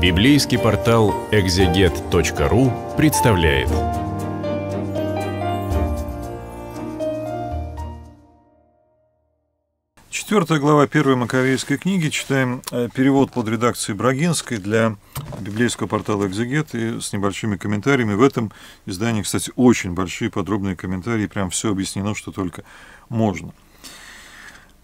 Библейский портал экзегет.ру представляет. Четвертая глава первой Маковейской книги. Читаем э, перевод под редакцией Брагинской для библейского портала «Экзегет» и с небольшими комментариями. В этом издании, кстати, очень большие подробные комментарии, прям все объяснено, что только можно.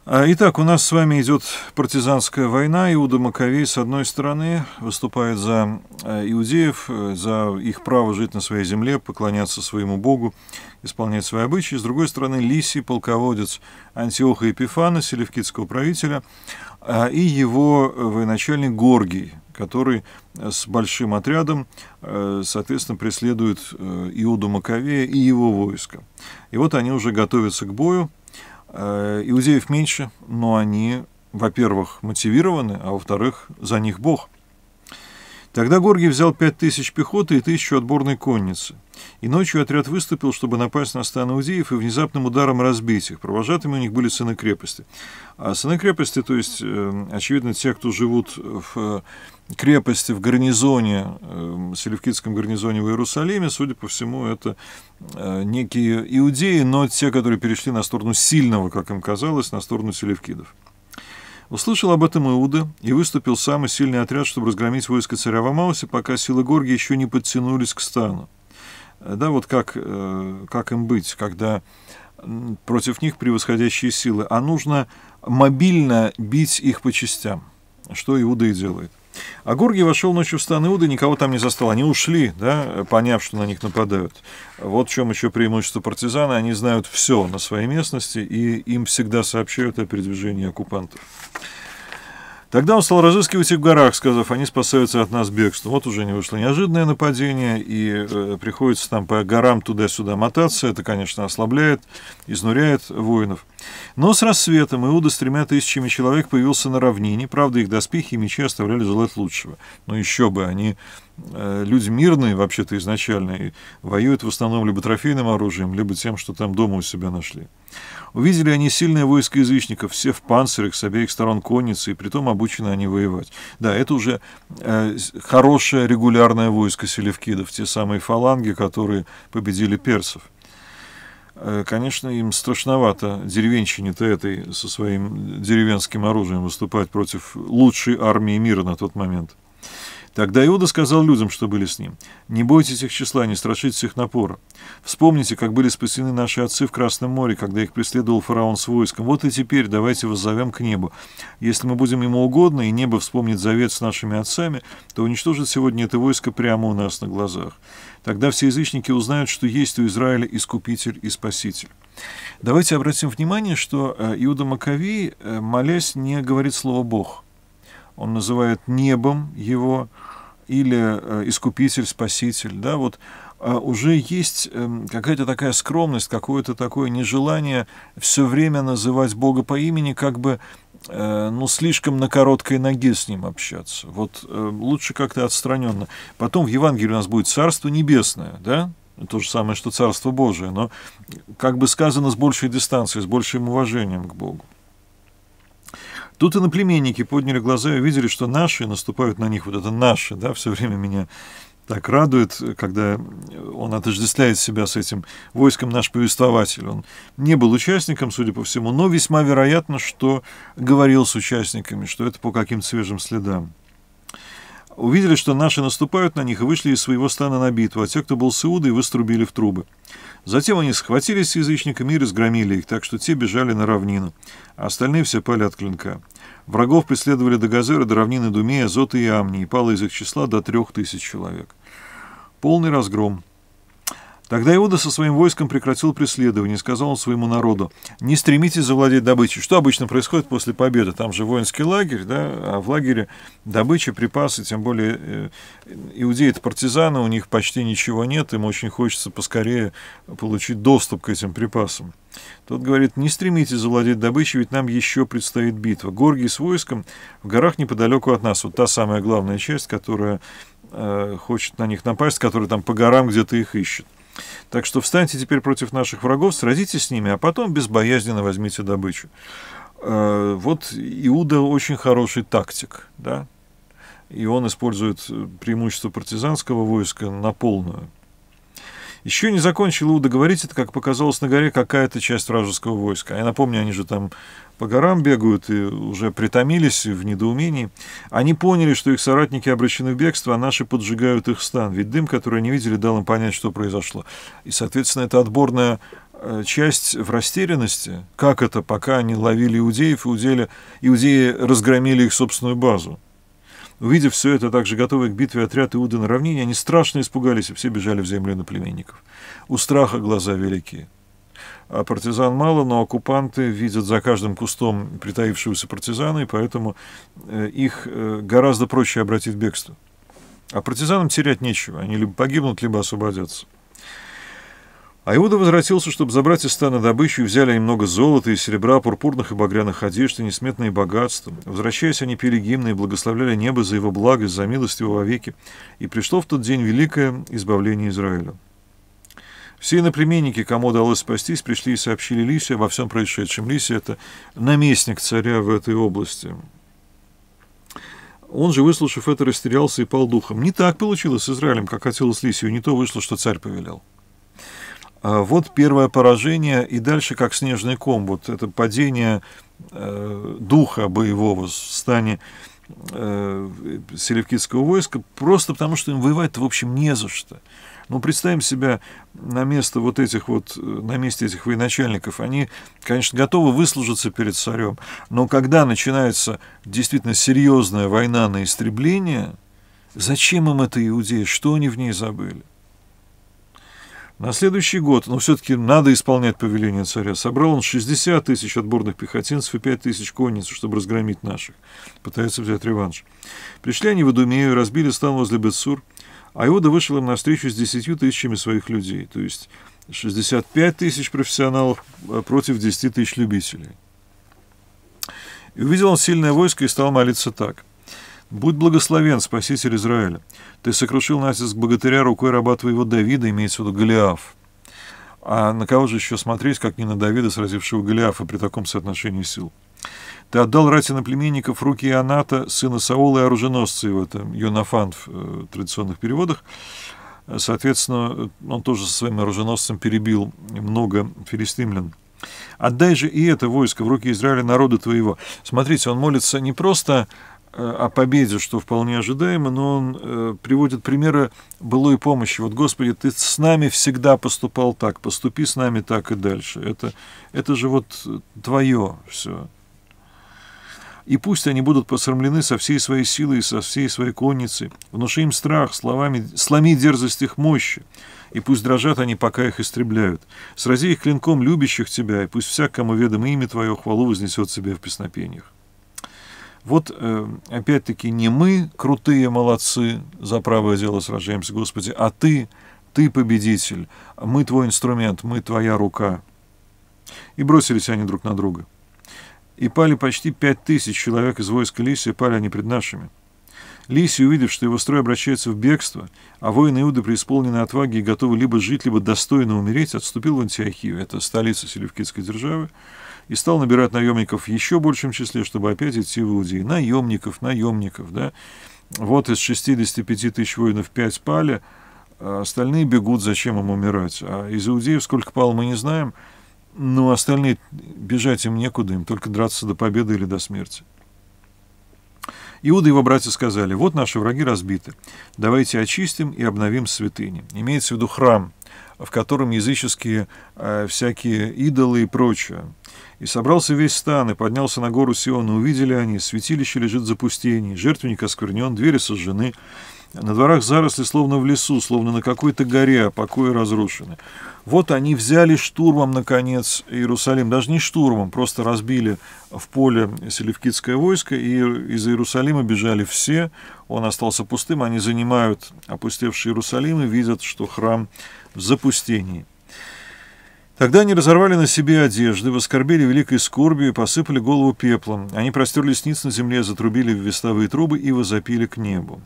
Итак, у нас с вами идет партизанская война. Иуда Маковей, с одной стороны, выступает за э, иудеев, э, за их право жить на своей земле, поклоняться своему Богу, исполнять свои обычаи. С другой стороны, Лисий, полководец Антиоха Эпифана, селевкидского правителя, э, и его военачальник Горгий, который с большим отрядом, соответственно, преследует Иуду Маковея и его войско. И вот они уже готовятся к бою. Э, иудеев меньше, но они, во-первых, мотивированы, а во-вторых, за них Бог. Тогда Горгий взял пять тысяч пехоты и тысячу отборной конницы. И ночью отряд выступил, чтобы напасть на стан иудеев и внезапным ударом разбить их. Провожатыми у них были сыны крепости. А сыны крепости, то есть, эм, очевидно, те, кто живут в э, крепости, в гарнизоне, э, селевкидском гарнизоне в Иерусалиме, судя по всему, это э, некие иудеи, но те, которые перешли на сторону сильного, как им казалось, на сторону селевкидов. Услышал об этом Иуда и выступил самый сильный отряд, чтобы разгромить войско царя Вамауса, пока силы Горги еще не подтянулись к стану. Э, да, вот как, э, как им быть, когда против них превосходящие силы, а нужно мобильно бить их по частям, что Иуда и делает. А Горгий вошел ночью в стан Иуда, никого там не застал. Они ушли, да, поняв, что на них нападают. Вот в чем еще преимущество партизана. Они знают все на своей местности, и им всегда сообщают о передвижении оккупантов. Тогда он стал разыскивать их в горах, сказав, они спасаются от нас бегством. Вот уже не вышло неожиданное нападение, и э, приходится там по горам туда-сюда мотаться. Это, конечно, ослабляет, изнуряет воинов. Но с рассветом Иуда с тремя тысячами человек появился на равнине, правда, их доспехи и мечи оставляли желать лучшего. Но еще бы, они э, люди мирные вообще-то изначально, и воюют в основном либо трофейным оружием, либо тем, что там дома у себя нашли. Увидели они сильное войско язычников, все в панцирях с обеих сторон конницы, и притом обучены они воевать. Да, это уже э, хорошее регулярное войско селевкидов, те самые фаланги, которые победили персов. Э, конечно, им страшновато, деревенщине-то этой, со своим деревенским оружием выступать против лучшей армии мира на тот момент. Тогда Иуда сказал людям, что были с ним, «Не бойтесь их числа, не страшитесь их напора. Вспомните, как были спасены наши отцы в Красном море, когда их преследовал фараон с войском. Вот и теперь давайте воззовем к небу. Если мы будем ему угодно, и небо вспомнит завет с нашими отцами, то уничтожит сегодня это войско прямо у нас на глазах. Тогда все язычники узнают, что есть у Израиля искупитель и спаситель». Давайте обратим внимание, что э, Иуда Маковей, э, молясь, не говорит слово «Бог» он называет небом его, или э, искупитель, спаситель, да, вот а уже есть эм, какая-то такая скромность, какое-то такое нежелание все время называть Бога по имени, как бы э, ну, слишком на короткой ноге с ним общаться. Вот э, лучше как-то отстраненно. Потом в Евангелии у нас будет Царство Небесное, да? То же самое, что Царство Божие, но как бы сказано с большей дистанцией, с большим уважением к Богу. Тут и на племенники подняли глаза и увидели, что наши наступают на них. Вот это наши, да, все время меня так радует, когда он отождествляет себя с этим войском наш повествователь. Он не был участником, судя по всему, но весьма вероятно, что говорил с участниками, что это по каким-то свежим следам. Увидели, что наши наступают на них и вышли из своего стана на битву, а те, кто был с Иудой, выструбили в трубы. Затем они схватились с язычниками и разгромили их, так что те бежали на равнину, а остальные все пали от клинка. Врагов преследовали до Газера, до равнины Думея, Зота и Амни, и пало из их числа до трех тысяч человек. Полный разгром. Тогда Иуда со своим войском прекратил преследование и сказал он своему народу, не стремитесь завладеть добычей. Что обычно происходит после победы? Там же воинский лагерь, да, а в лагере добыча, припасы, тем более э, иудеи это партизаны, у них почти ничего нет, им очень хочется поскорее получить доступ к этим припасам. Тот говорит, не стремитесь завладеть добычей, ведь нам еще предстоит битва. Горгий с войском в горах неподалеку от нас. Вот та самая главная часть, которая э, хочет на них напасть, которая там по горам где-то их ищет. Так что встаньте теперь против наших врагов, сразитесь с ними, а потом безбоязненно возьмите добычу. Э, вот Иуда очень хороший тактик, да, и он использует э, преимущество партизанского войска на полную. Еще не закончила Уда говорить, это, как показалось на горе, какая-то часть вражеского войска. Я напомню, они же там по горам бегают и уже притомились в недоумении. Они поняли, что их соратники обращены в бегство, а наши поджигают их стан. Ведь дым, который они видели, дал им понять, что произошло. И, соответственно, это отборная э, часть в растерянности. Как это, пока они ловили иудеев, иудеи, иудеи разгромили их собственную базу? Увидев все это, также готовый к битве отряд Иуда на равнине, они страшно испугались и все бежали в землю иноплеменников. У страха глаза великие, А партизан мало, но оккупанты видят за каждым кустом притаившегося партизана, и поэтому э, их э, гораздо проще обратить в бегство. А партизанам терять нечего, они либо погибнут, либо освободятся. Аиуда возвратился, чтобы забрать из стана добычу, и взяли немного золота и серебра, пурпурных и багряных одежд и несметные богатства. Возвращаясь, они пели гимны и благословляли небо за его благость, за милость его вовеки. И пришло в тот день великое избавление Израиля. Все иноплеменники, кому удалось спастись, пришли и сообщили Лисе обо всем происшедшем. Лисе – это наместник царя в этой области. Он же, выслушав это, растерялся и пал духом. Не так получилось с Израилем, как хотелось Лисию, не то вышло, что царь повелел. А вот первое поражение, и дальше как снежный ком, вот это падение э, духа боевого в стане э, селевкидского войска, просто потому что им воевать в общем, не за что. Ну, представим себя на место вот этих вот, э, на месте этих военачальников. Они, конечно, готовы выслужиться перед царем, но когда начинается действительно серьезная война на истребление, зачем им это иудеи? что они в ней забыли? На следующий год, но все-таки надо исполнять повеление царя, собрал он 60 тысяч отборных пехотинцев и 5 тысяч конниц, чтобы разгромить наших. Пытаются взять реванш. Пришли они в Идумею, разбили стан возле Бетсур, а Иуда вышел им навстречу с 10 тысячами своих людей, то есть 65 тысяч профессионалов а против 10 тысяч любителей. И увидел он сильное войско и стал молиться так – «Будь благословен, спаситель Израиля! Ты сокрушил натиск богатыря рукой раба твоего Давида, имеется в виду Голиаф. А на кого же еще смотреть, как не на Давида, сразившего Голиафа при таком соотношении сил? Ты отдал рати на племенников руки Ионата, сына Саула и оруженосца его, это Юнафан в э, традиционных переводах. Соответственно, он тоже со своим оруженосцем перебил много филистимлян. «Отдай же и это войско в руки Израиля народа твоего». Смотрите, он молится не просто Э, о победе, что вполне ожидаемо, но он э, приводит примеры былой помощи. Вот, Господи, Ты с нами всегда поступал так, поступи с нами так и дальше. Это, это же вот Твое все. И пусть они будут посрамлены со всей своей силой и со всей своей конницей. Внуши им страх, словами, сломи дерзость их мощи. И пусть дрожат они, пока их истребляют. Срази их клинком любящих тебя, и пусть всяк, кому ведомо имя твое, хвалу вознесет себе в песнопениях. Вот, э, опять-таки, не мы, крутые молодцы, за правое дело сражаемся, Господи, а Ты, Ты победитель, мы Твой инструмент, мы Твоя рука. И бросились они друг на друга. И пали почти пять тысяч человек из войска Лисии, пали они пред нашими. Лисий, увидев, что его строй обращается в бегство, а воины Иуды преисполнены отваги и готовы либо жить, либо достойно умереть, отступил в Антиохию, это столица Селевкидской державы, и стал набирать наемников в еще большем числе, чтобы опять идти в Иудеи. Наемников, наемников, да. Вот из 65 тысяч воинов 5 пали, а остальные бегут, зачем им умирать. А из иудеев сколько пало, мы не знаем, но остальные бежать им некуда, им только драться до победы или до смерти. Иуда и его братья сказали, вот наши враги разбиты, давайте очистим и обновим святыни. Имеется в виду храм, в котором языческие э, всякие идолы и прочее. И собрался весь стан, и поднялся на гору Сион, и Увидели они, святилище лежит в запустении, жертвенник осквернен, двери сожжены. На дворах заросли словно в лесу, словно на какой-то горе, а покои разрушены. Вот они взяли штурмом, наконец, Иерусалим. Даже не штурмом, просто разбили в поле селевкидское войско, и из Иерусалима бежали все. Он остался пустым, они занимают опустевший Иерусалим и видят, что храм в запустении. Тогда они разорвали на себе одежды, воскорбили великой скорбью и посыпали голову пеплом. Они простерли сниц на земле, затрубили в вестовые трубы и возопили к небу.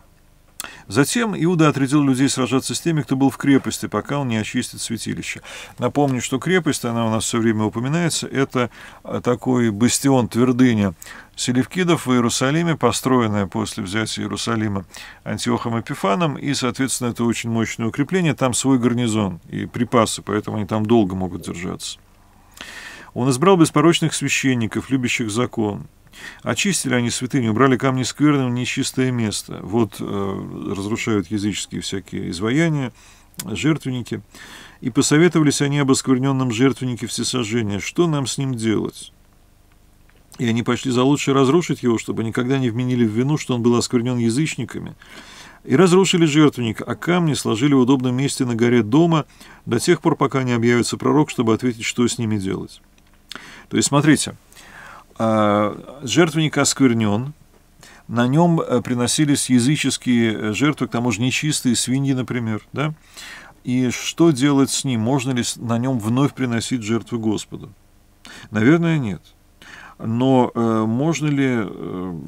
Затем Иуда отрядил людей сражаться с теми, кто был в крепости, пока он не очистит святилище. Напомню, что крепость, она у нас все время упоминается, это а, такой бастион-твердыня селевкидов в Иерусалиме, построенная после взятия Иерусалима Антиохом Эпифаном, и, соответственно, это очень мощное укрепление, там свой гарнизон и припасы, поэтому они там долго могут держаться. Он избрал беспорочных священников, любящих закон, Очистили они святыни, убрали камни скверным, нечистое место. Вот э, разрушают языческие всякие изваяния, жертвенники. И посоветовались они об оскверненном жертвеннике всесожжения. Что нам с ним делать? И они пошли за лучше разрушить его, чтобы никогда не вменили в вину, что он был осквернен язычниками. И разрушили жертвенник, а камни сложили в удобном месте на горе дома до тех пор, пока не объявится пророк, чтобы ответить, что с ними делать. То есть, смотрите, а, жертвенник осквернен, на нем э, приносились языческие э, жертвы, к тому же нечистые свиньи, например, да? И что делать с ним? Можно ли на нем вновь приносить жертвы Господу? Наверное, нет. Но э, можно ли э,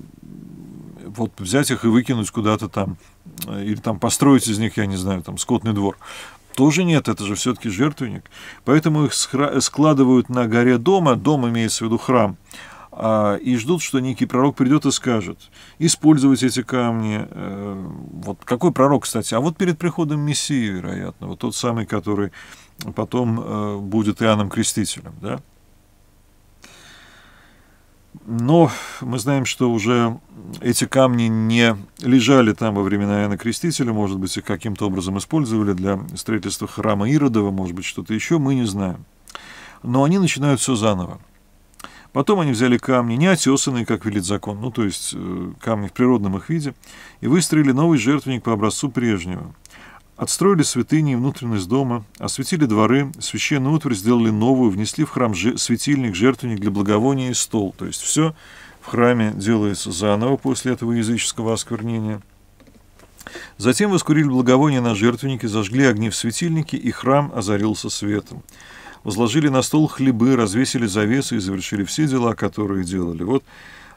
вот взять их и выкинуть куда-то там, э, или там построить из них, я не знаю, там скотный двор? Тоже нет, это же все-таки жертвенник. Поэтому их складывают на горе дома, дом имеется в виду храм, а, и ждут, что некий пророк придет и скажет, использовать эти камни. Э, вот какой пророк, кстати? А вот перед приходом Мессии, вероятно, вот тот самый, который потом э, будет Иоанном Крестителем, да? Но мы знаем, что уже эти камни не лежали там во времена Иоанна Крестителя, может быть, их каким-то образом использовали для строительства храма Иродова, может быть, что-то еще, мы не знаем. Но они начинают все заново. Потом они взяли камни, не отесанные, как велит закон, ну то есть э, камни в природном их виде, и выстроили новый жертвенник по образцу прежнего. Отстроили святыни и внутренность дома, осветили дворы, священную утварь сделали новую, внесли в храм светильник, жертвенник для благовония и стол. То есть все в храме делается заново после этого языческого осквернения. Затем воскурили благовоние на жертвеннике, зажгли огни в светильнике, и храм озарился светом возложили на стол хлебы, развесили завесы и завершили все дела, которые делали. Вот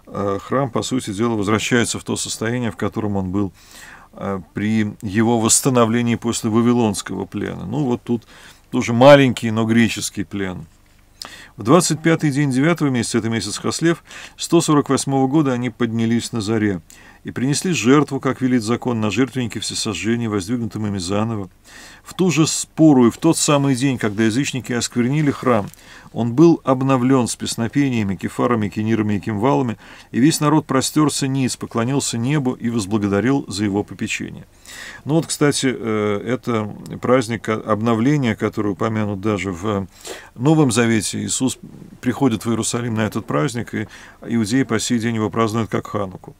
э, храм, по сути дела, возвращается в то состояние, в котором он был э, при его восстановлении после Вавилонского плена. Ну вот тут тоже маленький, но греческий плен – в 25-й день 9 месяца, это месяц Хослев, 148 -го года они поднялись на заре и принесли жертву, как велит закон, на жертвеннике всесожжения, воздвигнутым ими заново. В ту же спору и в тот самый день, когда язычники осквернили храм, он был обновлен с песнопениями, кефарами, кенирами и кимвалами, и весь народ простерся низ, поклонился небу и возблагодарил за его попечение. Ну вот, кстати, э, это праздник обновления, который упомянут даже в Новом Завете, Писании Иисус приходит в Иерусалим на этот праздник, и иудеи по сей день его празднуют как Хануку.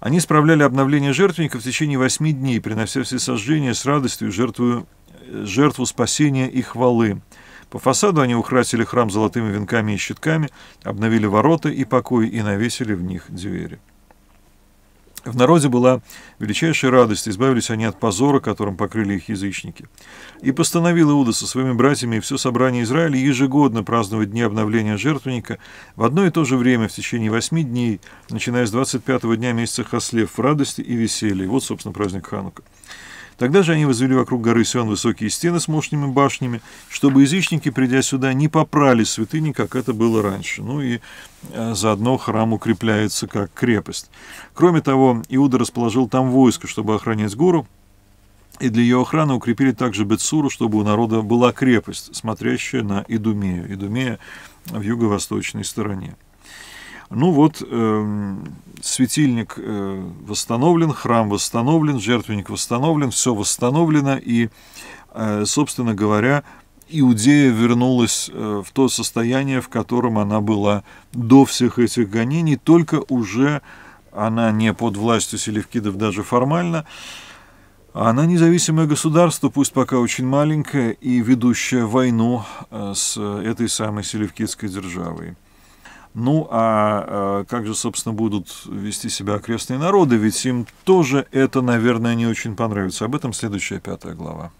Они справляли обновление жертвенника в течение восьми дней, принося все сожжения с радостью жертву, жертву спасения и хвалы. По фасаду они украсили храм золотыми венками и щитками, обновили ворота и покои и навесили в них двери. В народе была величайшая радость, избавились они от позора, которым покрыли их язычники. И постановил Иуда со своими братьями и все собрание Израиля ежегодно праздновать дни обновления жертвенника в одно и то же время в течение восьми дней, начиная с 25 дня месяца Хаслев, в радости и веселье. Вот, собственно, праздник Ханука. Тогда же они возвели вокруг горы Сион высокие стены с мощными башнями, чтобы язычники, придя сюда, не попрали святыни, как это было раньше. Ну и э, заодно храм укрепляется как крепость. Кроме того, Иуда расположил там войско, чтобы охранять гору, и для ее охраны укрепили также Бетсуру, чтобы у народа была крепость, смотрящая на Идумею. Идумея в юго-восточной стороне. Ну вот, э, светильник э, восстановлен, храм восстановлен, жертвенник восстановлен, все восстановлено, и, э, собственно говоря, Иудея вернулась э, в то состояние, в котором она была до всех этих гонений, только уже она не под властью селевкидов даже формально, а она независимое государство, пусть пока очень маленькое и ведущее войну э, с этой самой селевкидской державой. Ну, а, э, как же, собственно, будут вести себя окрестные народы, ведь им тоже это, наверное, не очень понравится. Об этом следующая пятая глава.